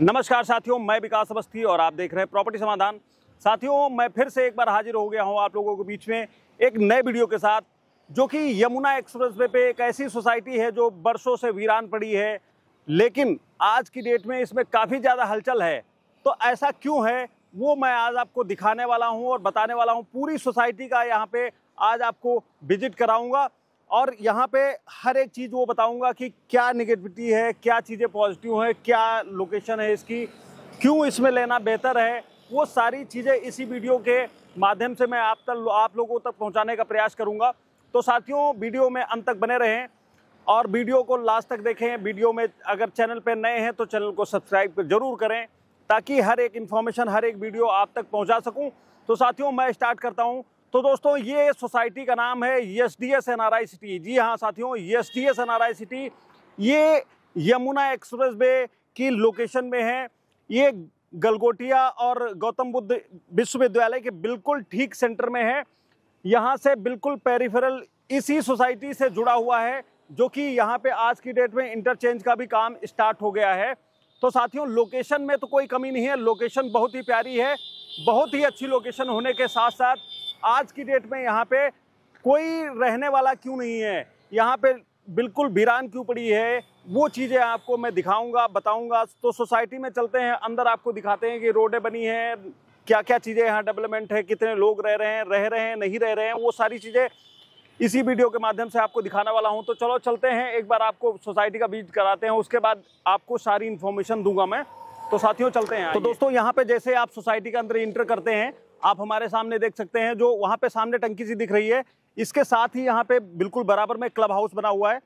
नमस्कार साथियों मैं विकास अवस्थी और आप देख रहे हैं प्रॉपर्टी समाधान साथियों मैं फिर से एक बार हाजिर हो गया हूं आप लोगों के बीच में एक नए वीडियो के साथ जो कि यमुना एक्सप्रेस वे पे एक ऐसी सोसाइटी है जो बरसों से वीरान पड़ी है लेकिन आज की डेट में इसमें काफ़ी ज़्यादा हलचल है तो ऐसा क्यों है वो मैं आज आपको दिखाने वाला हूँ और बताने वाला हूँ पूरी सोसाइटी का यहाँ पर आज आपको विजिट कराऊँगा और यहाँ पे हर एक चीज़ वो बताऊंगा कि क्या निगेटिविटी है क्या चीज़ें पॉजिटिव हैं क्या लोकेशन है इसकी क्यों इसमें लेना बेहतर है वो सारी चीज़ें इसी वीडियो के माध्यम से मैं आप तक आप लोगों तक पहुँचाने का प्रयास करूँगा तो साथियों वीडियो में अंत तक बने रहें और वीडियो को लास्ट तक देखें वीडियो में अगर चैनल पर नए हैं तो चैनल को सब्सक्राइब जरूर करें ताकि हर एक इन्फॉर्मेशन हर एक वीडियो आप तक पहुंचा सकूं तो साथियों मैं स्टार्ट करता हूं तो दोस्तों ये सोसाइटी का नाम है S D S N R I city जी हाँ साथियों S D S N R I city ये यमुना एक्सप्रेस वे की लोकेशन में है ये गलगोटिया और गौतम बुद्ध विश्वविद्यालय के बिल्कुल ठीक सेंटर में है यहाँ से बिल्कुल पेरिफेरल इसी सोसाइटी से जुड़ा हुआ है जो कि यहाँ पे आज की डेट में इंटरचेंज का भी काम स्टार्ट हो गया है तो साथियों लोकेशन में तो कोई कमी नहीं है लोकेशन बहुत ही प्यारी है बहुत ही अच्छी लोकेशन होने के साथ साथ आज की डेट में यहाँ पे कोई रहने वाला क्यों नहीं है यहाँ पे बिल्कुल भीरान क्यों पड़ी है वो चीज़ें आपको मैं दिखाऊंगा बताऊंगा तो सोसाइटी में चलते हैं अंदर आपको दिखाते हैं कि रोडें बनी हैं क्या क्या चीज़ें यहाँ डेवलपमेंट है कितने लोग रह रहे हैं रह रहे हैं नहीं रह रहे हैं वो सारी चीज़ें इसी वीडियो के माध्यम से आपको दिखाने वाला हूँ तो चलो चलते हैं एक बार आपको सोसाइटी का विजिट कराते हैं उसके बाद आपको सारी इन्फॉर्मेशन दूंगा मैं तो साथियों चलते हैं तो दोस्तों यहाँ पे जैसे आप सोसाइटी के अंदर इंटर करते हैं आप हमारे सामने देख सकते हैं जो वहाँ पे सामने टंकी सी दिख रही है इसके साथ ही यहाँ पे बिल्कुल बराबर में क्लब हाउस बना हुआ है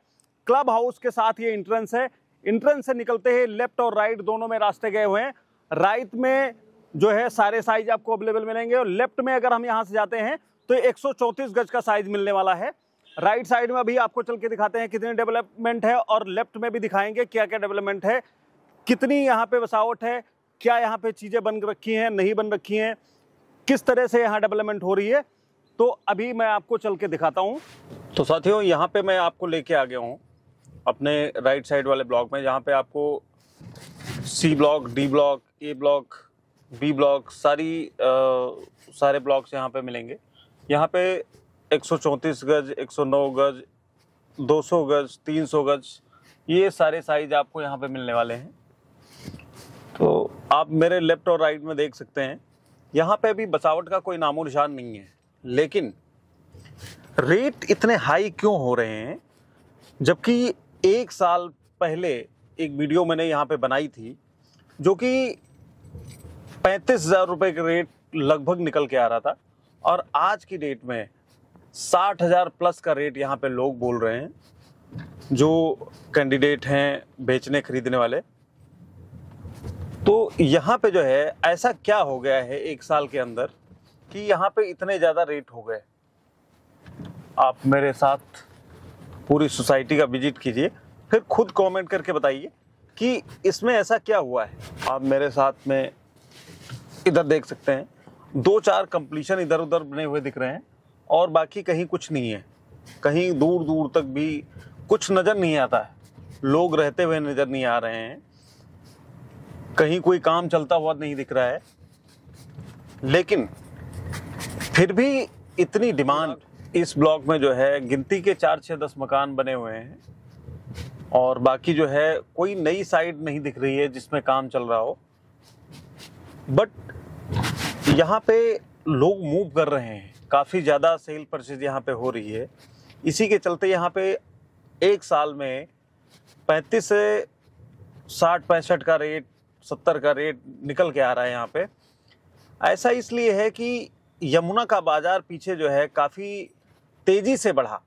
क्लब हाउस के साथ ये इंट्रेंस है इंट्रेंस से निकलते ही लेफ्ट और राइट दोनों में रास्ते गए हुए हैं राइट में जो है सारे साइज आपको अवेलेबल मिलेंगे और लेफ्ट में अगर हम यहाँ से जाते हैं तो एक गज का साइज मिलने वाला है राइट साइड में अभी आपको चल के दिखाते हैं कितनी डेवलपमेंट है और लेफ्ट में भी दिखाएंगे क्या क्या डेवलपमेंट है कितनी यहाँ पे बसावट है क्या यहाँ पे चीज़ें बन रखी हैं नहीं बन रखी हैं किस तरह से यहाँ डेवलपमेंट हो रही है तो अभी मैं आपको चल के दिखाता हूँ तो साथियों यहाँ पे मैं आपको लेके आ गया हूँ अपने राइट साइड वाले ब्लॉक में जहाँ पे आपको C block D block A block B block सारी आ, सारे ब्लॉक्स यहाँ पे मिलेंगे यहाँ पे 134 गज 109 गज 200 गज 300 गज ये सारे साइज आपको यहाँ पे मिलने वाले हैं तो आप मेरे लेफ्ट और राइट में देख सकते हैं यहाँ पे भी बचावट का कोई नामो निशान नहीं है लेकिन रेट इतने हाई क्यों हो रहे हैं जबकि एक साल पहले एक वीडियो मैंने यहाँ पे बनाई थी जो कि पैंतीस हज़ार रुपये का रेट लगभग निकल के आ रहा था और आज की डेट में साठ हज़ार प्लस का रेट यहाँ पे लोग बोल रहे हैं जो कैंडिडेट हैं बेचने खरीदने वाले तो यहाँ पे जो है ऐसा क्या हो गया है एक साल के अंदर कि यहाँ पे इतने ज़्यादा रेट हो गए आप मेरे साथ पूरी सोसाइटी का विजिट कीजिए फिर खुद कमेंट करके बताइए कि इसमें ऐसा क्या हुआ है आप मेरे साथ में इधर देख सकते हैं दो चार कंप्लीशन इधर उधर बने हुए दिख रहे हैं और बाकी कहीं कुछ नहीं है कहीं दूर दूर तक भी कुछ नज़र नहीं आता है लोग रहते हुए नज़र नहीं आ रहे हैं कहीं कोई काम चलता हुआ नहीं दिख रहा है लेकिन फिर भी इतनी डिमांड इस ब्लॉक में जो है गिनती के चार छः दस मकान बने हुए हैं और बाकी जो है कोई नई साइड नहीं दिख रही है जिसमें काम चल रहा हो बट यहाँ पे लोग मूव कर रहे हैं काफ़ी ज़्यादा सेल परचेज यहाँ पे हो रही है इसी के चलते यहाँ पे एक साल में पैंतीस से साठ पैंसठ का रेट सत्तर का रेट निकल के आ रहा है यहाँ पे ऐसा इसलिए है कि यमुना का बाजार पीछे जो है काफ़ी तेज़ी से बढ़ा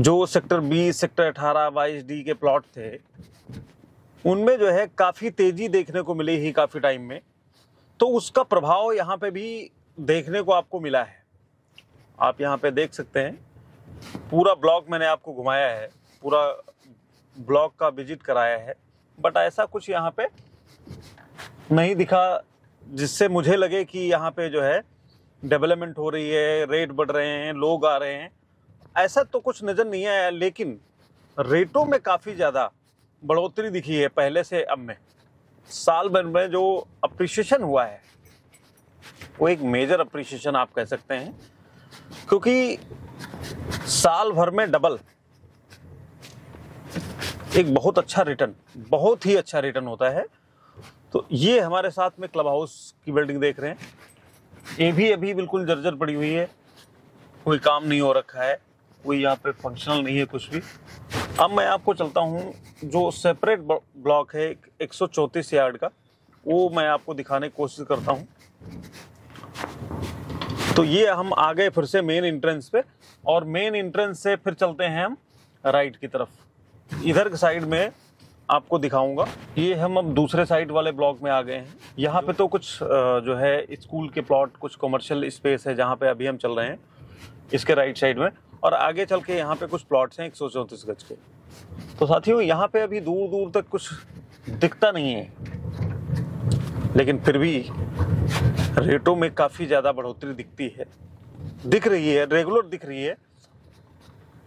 जो सेक्टर 20, सेक्टर 18, 22 डी के प्लॉट थे उनमें जो है काफ़ी तेज़ी देखने को मिली ही काफ़ी टाइम में तो उसका प्रभाव यहाँ पे भी देखने को आपको मिला है आप यहाँ पे देख सकते हैं पूरा ब्लॉक मैंने आपको घुमाया है पूरा ब्लॉक का विजिट कराया है बट ऐसा कुछ यहाँ पे नहीं दिखा जिससे मुझे लगे कि यहाँ पे जो है डेवलपमेंट हो रही है रेट बढ़ रहे हैं लोग आ रहे हैं ऐसा तो कुछ नज़र नहीं आया लेकिन रेटों में काफ़ी ज़्यादा बढ़ोतरी दिखी है पहले से अब में साल भर में जो अप्रिशिएशन हुआ है वो एक मेजर अप्रिशिएशन आप कह सकते हैं क्योंकि साल भर में डबल एक बहुत अच्छा रिटर्न बहुत ही अच्छा रिटर्न होता है तो ये हमारे साथ में क्लब हाउस की बिल्डिंग देख रहे हैं ये भी अभी बिल्कुल जर्जर पड़ी हुई है कोई काम नहीं हो रखा है कोई यहाँ पे फंक्शनल नहीं है कुछ भी अब मैं आपको चलता हूँ जो सेपरेट ब्लॉक है एक सौ चौंतीस यार्ड का वो मैं आपको दिखाने की कोशिश करता हूँ तो ये हम आ गए फिर से मेन एंट्रेंस पे और मेन इंट्रेंस से फिर चलते हैं हम राइट की तरफ इधर के साइड में आपको दिखाऊंगा ये हम अब दूसरे साइड वाले ब्लॉक में आ गए हैं यहाँ पे तो कुछ जो है स्कूल के प्लॉट कुछ कमर्शियल स्पेस है जहाँ पे अभी हम चल रहे हैं इसके राइट साइड में और आगे चल के यहाँ पे कुछ प्लॉट्स हैं एक गज के तो साथियों यहाँ पे अभी दूर दूर तक कुछ दिखता नहीं है लेकिन फिर भी रेटों में काफ़ी ज़्यादा बढ़ोतरी दिखती है दिख रही है रेगुलर दिख रही है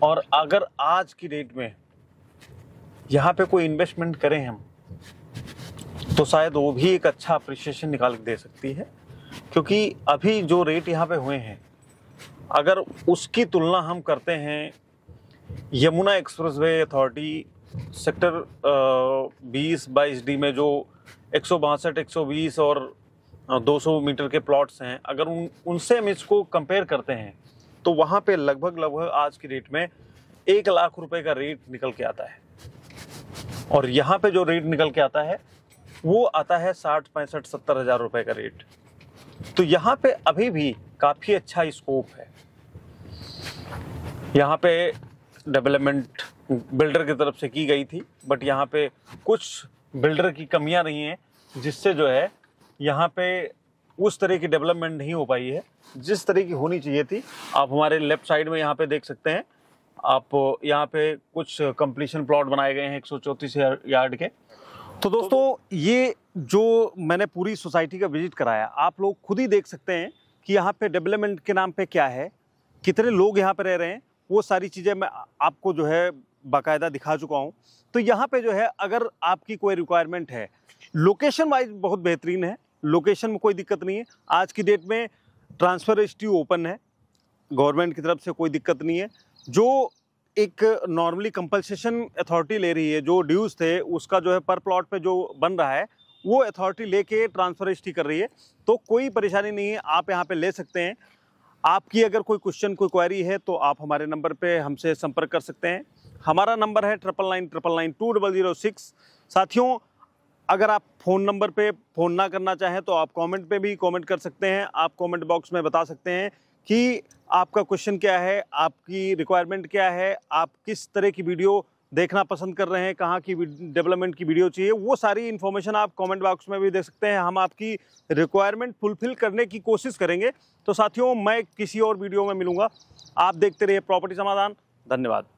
और अगर आज की डेट में यहाँ पे कोई इन्वेस्टमेंट करें हम तो शायद वो भी एक अच्छा अप्रिशिएशन निकाल दे सकती है क्योंकि अभी जो रेट यहाँ पे हुए हैं अगर उसकी तुलना हम करते हैं यमुना एक्सप्रेसवे अथॉरिटी सेक्टर बीस बाईस डी में जो एक सौ बासठ एक सौ बीस और दो सौ मीटर के प्लॉट्स हैं अगर उन उनसे हम इसको कंपेयर करते हैं तो वहाँ पे लगभग लगभग आज की रेट में एक लाख रुपए का रेट निकल के आता है और यहाँ पे जो रेट निकल के आता है वो आता है साठ पैंसठ सत्तर हज़ार रुपये का रेट तो यहाँ पे अभी भी काफ़ी अच्छा स्कोप है यहाँ पे डेवलपमेंट बिल्डर की तरफ से की गई थी बट यहाँ पे कुछ बिल्डर की कमियाँ रही हैं जिससे जो है यहाँ पे उस तरह की डेवलपमेंट नहीं हो पाई है जिस तरह की होनी चाहिए थी आप हमारे लेफ्ट साइड में यहाँ पे देख सकते हैं आप यहाँ पे कुछ कंप्लीशन प्लॉट बनाए गए हैं एक यार्ड के तो दोस्तों ये जो मैंने पूरी सोसाइटी का विजिट कराया आप लोग खुद ही देख सकते हैं कि यहाँ पे डेवलपमेंट के नाम पे क्या है कितने लोग यहाँ पे रह रहे हैं वो सारी चीज़ें मैं आपको जो है बाकायदा दिखा चुका हूँ तो यहाँ पे जो है अगर आपकी कोई रिक्वायरमेंट है लोकेशन वाइज बहुत बेहतरीन है लोकेशन में कोई दिक्कत नहीं है आज की डेट में ट्रांसफ़र ओपन है गवर्नमेंट की तरफ से कोई दिक्कत नहीं है जो एक नॉर्मली कंपलसेशन अथॉरिटी ले रही है जो ड्यूज थे उसका जो है पर प्लॉट पे जो बन रहा है वो अथॉरिटी लेके ट्रांसफर रजिस्ट्री कर रही है तो कोई परेशानी नहीं है आप यहाँ पे ले सकते हैं आपकी अगर कोई क्वेश्चन कोई क्वारी है तो आप हमारे नंबर पे हमसे संपर्क कर सकते हैं हमारा नंबर है triple nine triple nine two double zero six साथियों अगर आप फ़ोन नंबर पे फ़ोन ना करना चाहें तो आप कमेंट पे भी कमेंट कर सकते हैं आप कमेंट बॉक्स में बता सकते हैं कि आपका क्वेश्चन क्या है आपकी रिक्वायरमेंट क्या है आप किस तरह की वीडियो देखना पसंद कर रहे हैं कहाँ की डेवलपमेंट की वीडियो चाहिए वो सारी इन्फॉर्मेशन आप कमेंट बॉक्स में भी देख सकते हैं हम आपकी रिक्वायरमेंट फुलफिल करने की कोशिश करेंगे तो साथियों मैं किसी और वीडियो में मिलूँगा आप देखते रहिए प्रॉपर्टी समाधान धन्यवाद